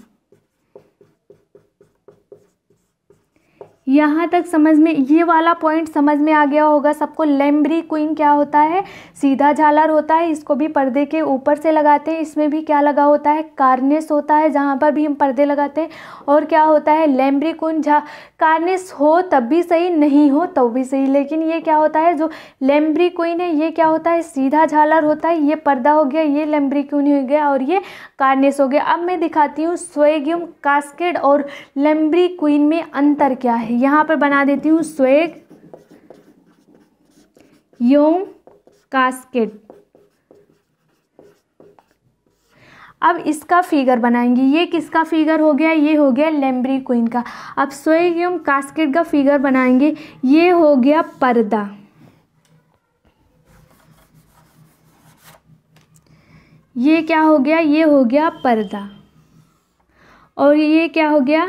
यहाँ तक समझ में ये वाला पॉइंट समझ में आ गया होगा सबको लेम्ब्री क्वीन क्या होता है सीधा झालर होता है इसको भी पर्दे के ऊपर से लगाते हैं इसमें भी क्या लगा होता है कार्नेस होता है जहाँ पर भी हम पर्दे लगाते हैं और क्या होता है लेम्ब्री क्वीन झा कार्नेस हो तब भी सही नहीं हो तब भी सही लेकिन ये क्या होता है जो लेम्ब्री क्वीन है ये क्या होता है सीधा झालर होता है ये पर्दा हो गया ये लेम्ब्री क्वीन हो गया और ये कार्नेस हो गया अब मैं दिखाती हूँ स्वेगियम कास्केड और लेम्ब्री क्वीन में अंतर क्या है यहाँ पर बना देती हूँ स्वेग योम कास्केड अब इसका फिगर बनाएंगे ये किसका फिगर हो गया ये हो गया लेम्ब्री क्वीन का अब सोएगियम कास्केट का फिगर बनाएंगे ये हो गया पर्दा ये क्या हो गया ये हो गया पर्दा और ये क्या हो गया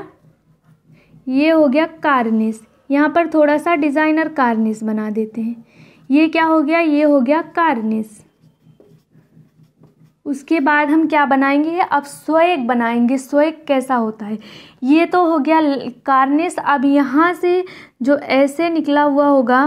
ये हो गया कार्निस यहाँ पर थोड़ा सा डिज़ाइनर कार्निस बना देते हैं ये क्या हो गया ये हो गया कार्निस उसके बाद हम क्या बनाएंगे अब स्वेग बनाएंगे स्वेग कैसा होता है ये तो हो गया कार्निस अब यहाँ से जो ऐसे निकला हुआ होगा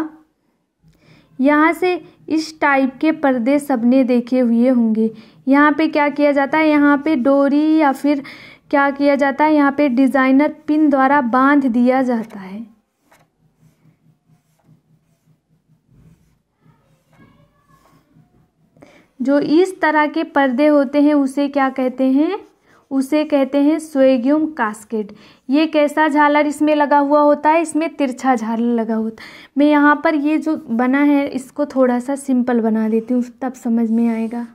यहाँ से इस टाइप के पर्दे सबने देखे हुए होंगे यहाँ पे क्या किया जाता है यहाँ पे डोरी या फिर क्या किया जाता है यहाँ पे डिज़ाइनर पिन द्वारा बांध दिया जाता है जो इस तरह के पर्दे होते हैं उसे क्या कहते हैं उसे कहते हैं स्वेग्यूम कास्केट ये कैसा झालर इसमें लगा हुआ होता है इसमें तिरछा झालर लगा होता है मैं यहाँ पर ये जो बना है इसको थोड़ा सा सिंपल बना देती हूँ तब समझ में आएगा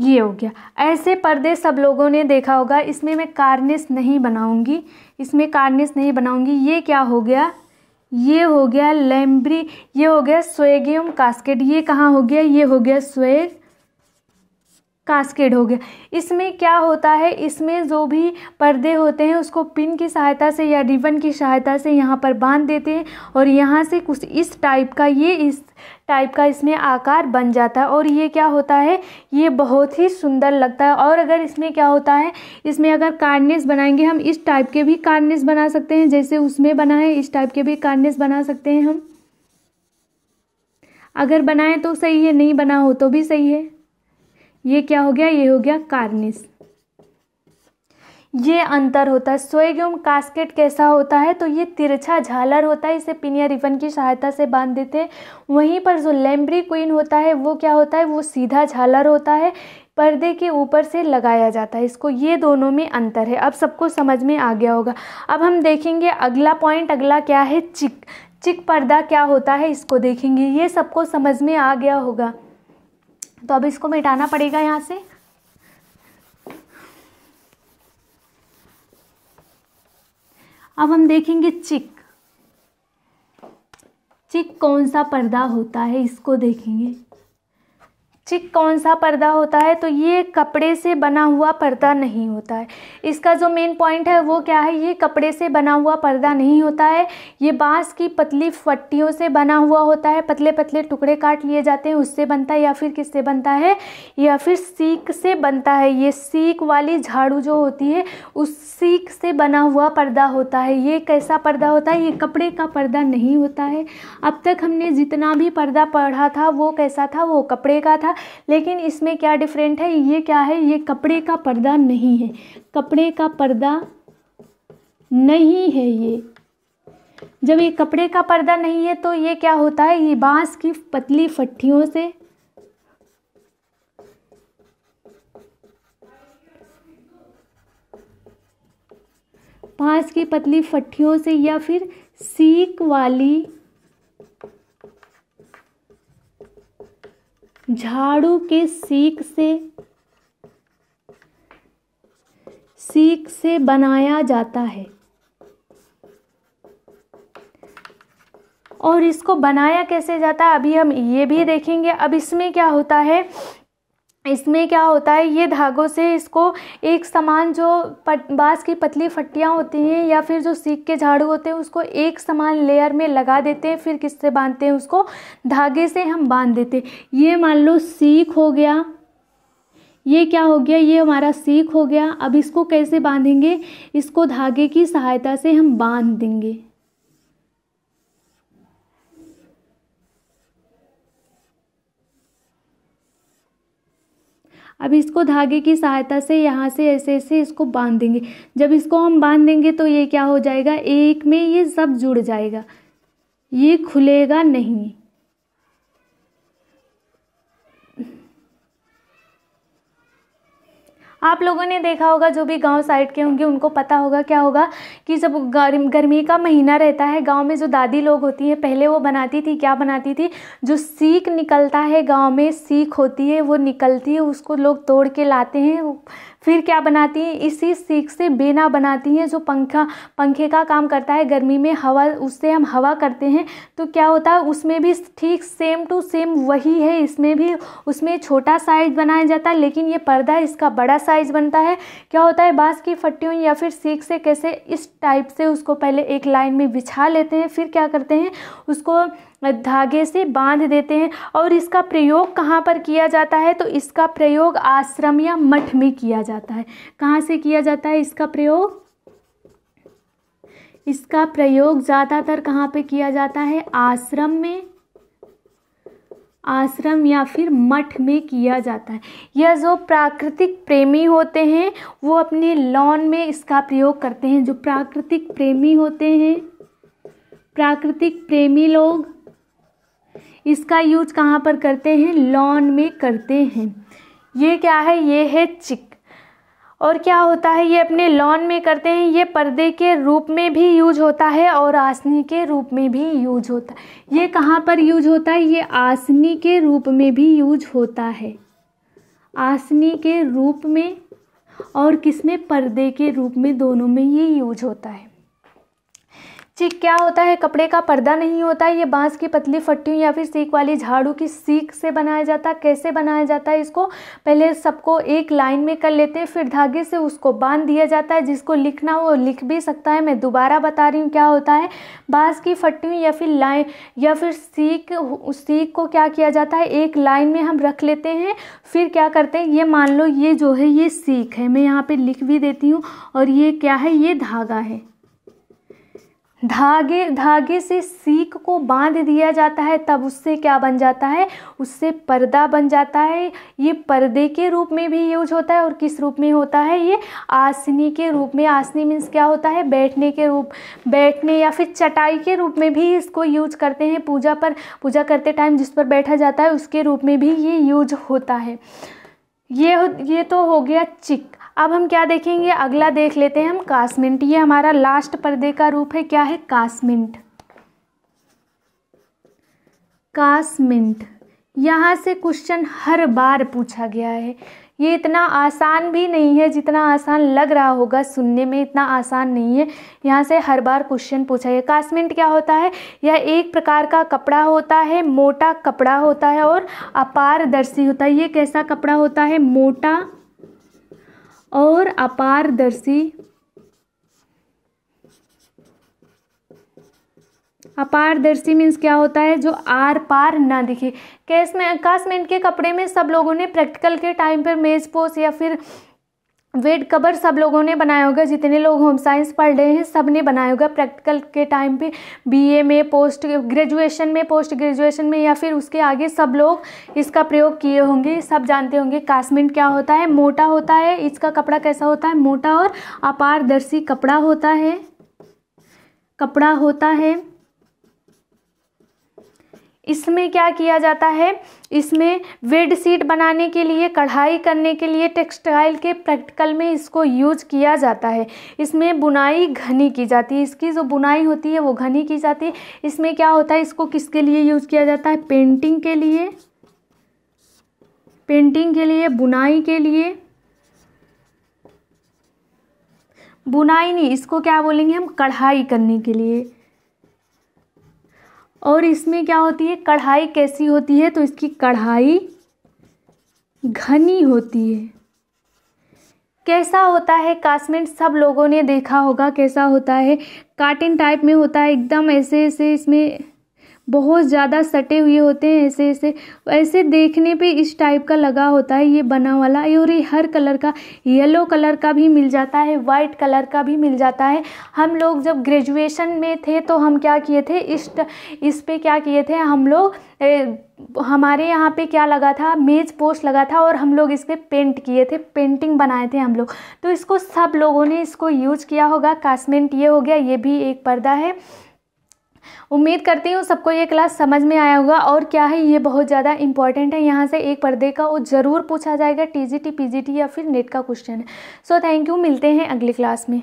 ये हो गया ऐसे पर्दे सब लोगों ने देखा होगा इसमें मैं कार्नेस नहीं बनाऊंगी इसमें कार्नेस नहीं बनाऊंगी ये क्या हो गया ये हो गया लेम्ब्री ये हो गया स्वेगियम कास्केट ये कहाँ हो गया ये हो गया स्वेग कास्केड हो गया इसमें क्या होता है इसमें जो भी पर्दे होते हैं उसको पिन की सहायता से या रिबन की सहायता से यहाँ पर बांध देते हैं और यहाँ से कुछ इस टाइप का ये इस टाइप का इसमें आकार बन जाता है और ये क्या होता है ये बहुत ही सुंदर लगता है और अगर इसमें क्या होता है इसमें अगर कार्डनेस बनाएंगे हम इस टाइप के भी कार्डनेस बना सकते हैं जैसे उसमें बना है इस टाइप के भी कार्डनेस बना सकते हैं हम अगर बनाएं तो सही है नहीं बना हो तो भी सही है ये क्या हो गया ये हो गया कार्निस ये अंतर होता है सोएग्यूम कास्केट कैसा होता है तो ये तिरछा झालर होता है इसे पिनिया रिबन की सहायता से बांध देते हैं वहीं पर जो लेम्ब्री क्वीन होता है वो क्या होता है वो सीधा झालर होता है पर्दे के ऊपर से लगाया जाता है इसको ये दोनों में अंतर है अब सबको समझ में आ गया होगा अब हम देखेंगे अगला पॉइंट अगला क्या है चिक चिक पर्दा क्या होता है इसको देखेंगे ये सबको समझ में आ गया होगा तो अब इसको मिटाना पड़ेगा यहाँ से अब हम देखेंगे चिक चिक कौन सा पर्दा होता है इसको देखेंगे चिक कौन सा पर्दा होता है तो ये कपड़े से बना हुआ पर्दा नहीं होता है इसका जो मेन पॉइंट है वो क्या है ये कपड़े से बना हुआ पर्दा नहीं होता है ये बांस की पतली फट्टियों से बना हुआ होता है पतले पतले टुकड़े काट लिए जाते हैं उससे बनता है या फिर किससे बनता है या फिर सीख से बनता है ये सीख वाली झाड़ू जो होती है उस सीख से बना हुआ पर्दा होता है ये कैसा पर्दा होता है ये कपड़े का पर्दा नहीं होता है अब तक हमने जितना भी पर्दा पढ़ा था वो कैसा था वो कपड़े का था लेकिन इसमें क्या डिफरेंट है ये क्या है ये कपड़े का पर्दा नहीं है कपड़े का पर्दा नहीं है ये जब ये कपड़े का पर्दा नहीं है तो ये क्या होता है ये बांस की पतली फट्टियों से बांस की पतली फट्टियों से या फिर सीक वाली झाड़ू के सीख से सीख से बनाया जाता है और इसको बनाया कैसे जाता है अभी हम ये भी देखेंगे अब इसमें क्या होता है इसमें क्या होता है ये धागों से इसको एक समान जो पट बाँस की पतली फट्टियाँ होती हैं या फिर जो सीख के झाड़ू होते हैं उसको एक समान लेयर में लगा देते हैं फिर किससे बांधते हैं उसको धागे से हम बांध देते ये मान लो सीख हो गया ये क्या हो गया ये हमारा सीख हो गया अब इसको कैसे बांधेंगे इसको धागे की सहायता से हम बांध देंगे अब इसको धागे की सहायता से यहाँ से ऐसे ऐसे इसको बांध देंगे जब इसको हम बांध देंगे तो ये क्या हो जाएगा एक में ये सब जुड़ जाएगा ये खुलेगा नहीं आप लोगों ने देखा होगा जो भी गांव साइड के होंगे उनको पता होगा क्या होगा कि जब गर्म गर्मी का महीना रहता है गांव में जो दादी लोग होती हैं पहले वो बनाती थी क्या बनाती थी जो सीख निकलता है गाँव में सीख होती है वो निकलती है उसको लोग तोड़ के लाते हैं फिर क्या बनाती हैं इसी सीख से बेना बनाती हैं जो पंखा पंखे का काम करता है गर्मी में हवा उससे हम हवा करते हैं तो क्या होता है उसमें भी ठीक सेम टू सेम वही है इसमें भी उसमें छोटा साइज बनाया जाता है लेकिन ये पर्दा इसका बड़ा साइज बनता है क्या होता है बाँस की फट्टियों या फिर सीख से कैसे इस टाइप से उसको पहले एक लाइन में बिछा लेते हैं फिर क्या करते हैं उसको धागे से बांध देते हैं और इसका प्रयोग कहाँ पर किया जाता है तो इसका प्रयोग आश्रम या मठ में किया जाता है कहाँ से किया जाता है इसका प्रयोग इसका प्रयोग ज़्यादातर कहाँ पे किया जाता है आश्रम में आश्रम या फिर मठ में किया जाता है यह जो प्राकृतिक प्रेमी होते हैं वो अपने लॉन में इसका प्रयोग करते हैं जो प्राकृतिक प्रेमी होते हैं प्राकृतिक प्रेमी लोग इसका यूज कहाँ पर करते हैं लॉन में करते हैं ये क्या है ये है चिक और क्या होता है ये अपने लॉन में करते हैं ये पर्दे के रूप में भी यूज होता है और आसनी के रूप में भी यूज होता है ये कहाँ पर यूज होता है ये आसनी के रूप में भी यूज होता है आसनी के रूप में और किस में पर्दे के रूप में दोनों में ये यूज होता है ठीक क्या होता है कपड़े का पर्दा नहीं होता ये बांस की पतली फट्टियों या फिर सीख वाली झाड़ू की सीख से बनाया जाता है कैसे बनाया जाता है इसको पहले सबको एक लाइन में कर लेते हैं फिर धागे से उसको बांध दिया जाता है जिसको लिखना हो लिख भी सकता है मैं दोबारा बता रही हूँ क्या होता है बांस की फट्टियों या फिर लाइन या फिर सीख सीख को क्या किया जाता है एक लाइन में हम रख लेते हैं फिर क्या करते हैं ये मान लो ये जो है ये सीख है मैं यहाँ पर लिख भी देती हूँ और ये क्या है ये धागा है धागे धागे से सीख को बांध दिया जाता है तब उससे क्या बन जाता है उससे पर्दा बन जाता है ये पर्दे के रूप में भी यूज होता है और किस रूप में होता है ये आसनी के रूप में आसनी मीन्स क्या होता है बैठने के रूप बैठने या फिर चटाई के रूप में भी इसको यूज करते हैं पूजा पर पूजा करते टाइम जिस पर बैठा जाता है उसके रूप में भी ये यूज होता है ये ये तो हो गया चिक अब हम क्या देखेंगे अगला देख लेते हैं हम कास्मिंट ये हमारा लास्ट पर्दे का रूप है क्या है कास्मिंट कास्मिंट यहाँ से क्वेश्चन हर बार पूछा गया है ये इतना आसान भी नहीं है जितना आसान लग रहा होगा सुनने में इतना आसान नहीं है यहाँ से हर बार क्वेश्चन पूछा गया कास्मेंट क्या होता है यह एक प्रकार का कपड़ा होता है मोटा कपड़ा होता है और अपारदर्शी होता है ये कैसा कपड़ा होता है मोटा और अपारदर्शी अपारदर्शी मीन्स क्या होता है जो आर पार ना दिखे कैश में में के कपड़े में सब लोगों ने प्रैक्टिकल के टाइम पर मेज पोस या फिर वेट कवर सब लोगों ने बनाया होगा जितने लोग होम साइंस पढ़ रहे हैं सब ने बनाया होगा प्रैक्टिकल के टाइम पे बीए में पोस्ट ग्रेजुएशन में पोस्ट ग्रेजुएशन में या फिर उसके आगे सब लोग इसका प्रयोग किए होंगे सब जानते होंगे कास्मिंट क्या होता है मोटा होता है इसका कपड़ा कैसा होता है मोटा और अपारदर्शी कपड़ा होता है कपड़ा होता है इसमें क्या किया जाता है इसमें वेड शीट बनाने के लिए कढ़ाई करने के लिए टेक्सटाइल के प्रैक्टिकल में इसको यूज किया जाता है इसमें बुनाई घनी की जाती है इसकी जो बुनाई होती है वो घनी की जाती है इसमें क्या होता है इसको किसके लिए यूज किया जाता है पेंटिंग के लिए पेंटिंग के लिए बुनाई के लिए बुनाई नहीं इसको क्या बोलेंगे हम कढ़ाई करने के लिए और इसमें क्या होती है कढ़ाई कैसी होती है तो इसकी कढ़ाई घनी होती है कैसा होता है कास्मेंट सब लोगों ने देखा होगा कैसा होता है कार्टिन टाइप में होता है एकदम ऐसे ऐसे इसमें बहुत ज़्यादा सटे हुए होते हैं ऐसे ऐसे ऐसे देखने पे इस टाइप का लगा होता है ये बना वाला और ये हर कलर का येलो कलर का भी मिल जाता है वाइट कलर का भी मिल जाता है हम लोग जब ग्रेजुएशन में थे तो हम क्या किए थे इस इस पे क्या किए थे हम लोग हमारे यहाँ पे क्या लगा था मेज पोस्ट लगा था और हम लोग इस पर पेंट किए थे पेंटिंग बनाए थे हम लोग तो इसको सब लोगों ने इसको यूज किया होगा कासमेंट ये हो गया ये भी एक पर्दा है उम्मीद करती हूँ सबको ये क्लास समझ में आया होगा और क्या है ये बहुत ज़्यादा इंपॉर्टेंट है यहाँ से एक पर्दे का वो ज़रूर पूछा जाएगा T G T P G T या फिर नेट का क्वेश्चन है सो थैंक यू मिलते हैं अगली क्लास में